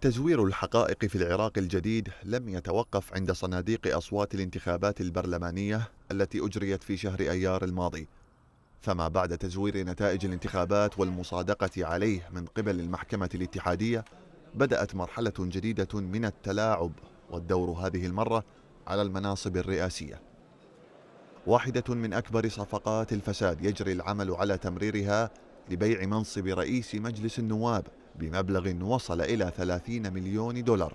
تزوير الحقائق في العراق الجديد لم يتوقف عند صناديق أصوات الانتخابات البرلمانية التي أجريت في شهر أيار الماضي فما بعد تزوير نتائج الانتخابات والمصادقة عليه من قبل المحكمة الاتحادية بدأت مرحلة جديدة من التلاعب والدور هذه المرة على المناصب الرئاسية واحدة من أكبر صفقات الفساد يجري العمل على تمريرها لبيع منصب رئيس مجلس النواب بمبلغ وصل إلى 30 مليون دولار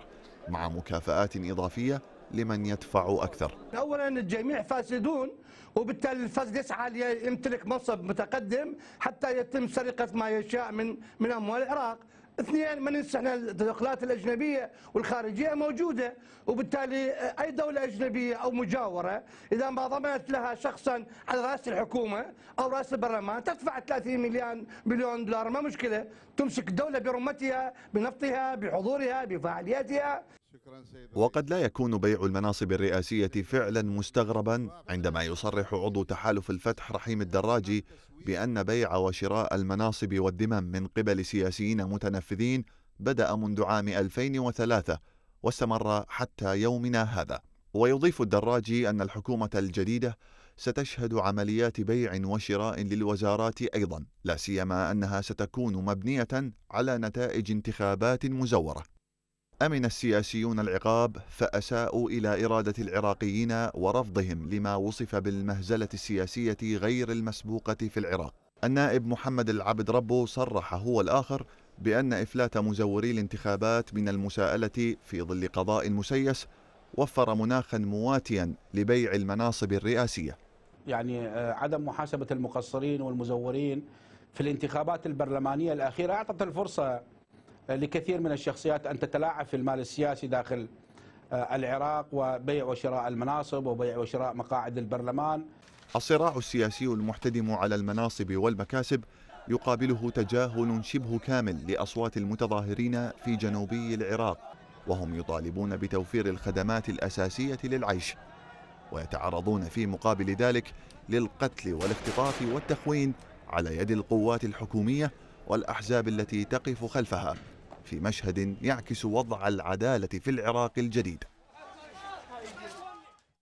مع مكافآت إضافية لمن يدفع أكثر أولا الجميع فاسدون وبالتالي الفاسد يسعى ليمتلك منصب متقدم حتى يتم سرقة ما يشاء من من أموال العراق اثنين ما ننسى احنا التدخلات الاجنبيه والخارجيه موجوده وبالتالي آه، اي دوله اجنبيه او مجاوره اذا ما ضمنت لها شخصا على راس الحكومه او راس البرلمان تدفع 30 مليون مليون دولار ما مشكله تمسك الدوله برمتها بنفطها بحضورها بفعالياتها وقد لا يكون بيع المناصب الرئاسية فعلا مستغربا عندما يصرح عضو تحالف الفتح رحيم الدراجي بأن بيع وشراء المناصب والذمم من قبل سياسيين متنفذين بدأ منذ عام 2003 واستمر حتى يومنا هذا ويضيف الدراجي أن الحكومة الجديدة ستشهد عمليات بيع وشراء للوزارات أيضا لا سيما أنها ستكون مبنية على نتائج انتخابات مزورة أمن السياسيون العقاب فأساءوا إلى إرادة العراقيين ورفضهم لما وصف بالمهزلة السياسية غير المسبوقة في العراق النائب محمد العبد ربو صرح هو الآخر بأن إفلات مزوري الانتخابات من المساءلة في ظل قضاء مسيس وفر مناخا مواتيا لبيع المناصب الرئاسية يعني آه، عدم محاسبة المقصرين والمزورين في الانتخابات البرلمانية الأخيرة أعطت الفرصة لكثير من الشخصيات أن تتلاعب في المال السياسي داخل آه، العراق وبيع وشراء المناصب وبيع وشراء مقاعد البرلمان الصراع السياسي المحتدم على المناصب والمكاسب يقابله تجاهل شبه كامل لأصوات المتظاهرين في جنوبي العراق وهم يطالبون بتوفير الخدمات الأساسية للعيش ويتعرضون في مقابل ذلك للقتل والاختطاف والتخوين على يد القوات الحكومية والأحزاب التي تقف خلفها في مشهد يعكس وضع العدالة في العراق الجديد